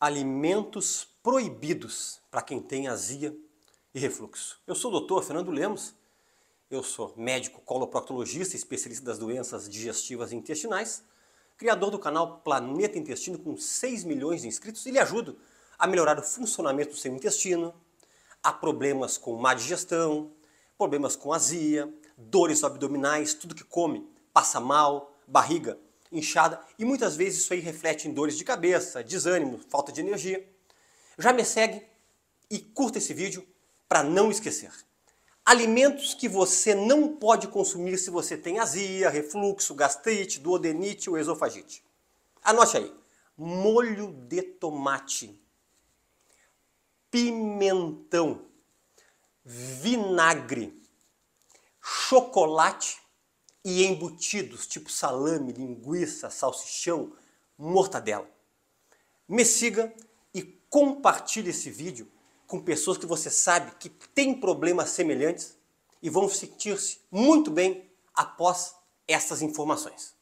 alimentos proibidos para quem tem azia e refluxo. Eu sou o doutor Fernando Lemos, eu sou médico coloproctologista, especialista das doenças digestivas e intestinais, criador do canal Planeta Intestino com 6 milhões de inscritos e lhe ajudo a melhorar o funcionamento do seu intestino, a problemas com má digestão, problemas com azia, dores abdominais, tudo que come, passa mal, barriga, inchada e muitas vezes isso aí reflete em dores de cabeça, desânimo, falta de energia. Já me segue e curta esse vídeo para não esquecer. Alimentos que você não pode consumir se você tem azia, refluxo, gastrite, duodenite ou esofagite. Anote aí: molho de tomate, pimentão, vinagre, chocolate e embutidos tipo salame, linguiça, salsichão, mortadela. Me siga e compartilhe esse vídeo com pessoas que você sabe que têm problemas semelhantes e vão sentir-se muito bem após essas informações.